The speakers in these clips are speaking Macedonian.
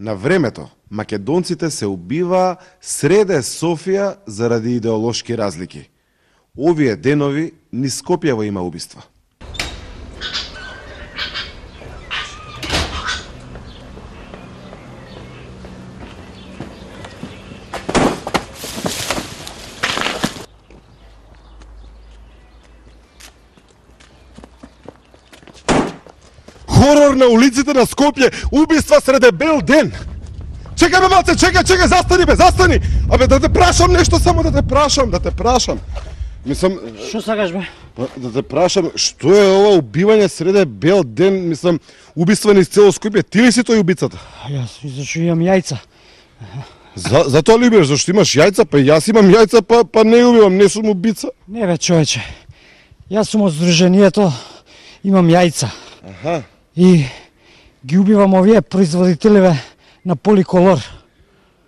На времето, македонците се убиваа среде Софија заради идеолошки разлики. Овие денови ни Скопјево има убиства. терор на улиците на Скопје, убиства среде бел ден. Чека бе малце, чека, чека, застани бе, застани. Абе да те прашам нешто само да те прашам, да те прашам. Мислам Што сакаш бе? Па, да те прашам што е ова убивање среде бел ден, мислам убиства низ цело Скопје, ти ли си тој убицата? Јас зашто имам јајца. За, затоа ли беш, зашто имаш јајца, па јас имам јајца, па, па не убивам, не сум убица. Не бе, човече. Јас сум од здружението, имам јајца. Аха и ги убивам овие производителиве на поликолор.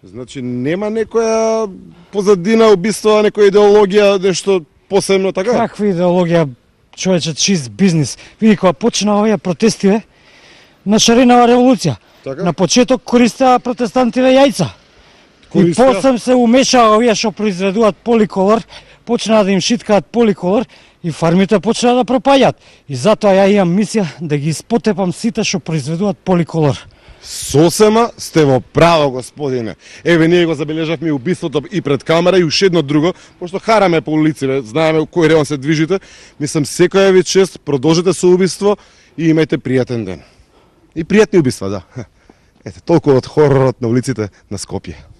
Значи нема некоја позадина убиство, некоја идеологија, нешто посебно така? Каква идеологија, човече, чист бизнес. Види, кога почна овие протестиве, на Шаринава револуција. Така? На почеток користеа протестантиве јајца. Користеа? И посам се умешаа овие што произведуваат поликолор, почнаа да им шиткаат поликолор и фармите почнаа да пропаѓаат. И затоа ја имам мисија да ги испотепам сите што произведуваат поликолор. Сосема сте во право, господине. Еве, ние го забележавме и убиството и пред камера и уште едно друго, пошто хараме по улиците, знаеме у кој реон се движите. Мислам, секоја ви чест, продолжете со убиство и имајте пријатен ден. И пријатни убиства, да. Ете, толку од хоророт на улиците на Скопје.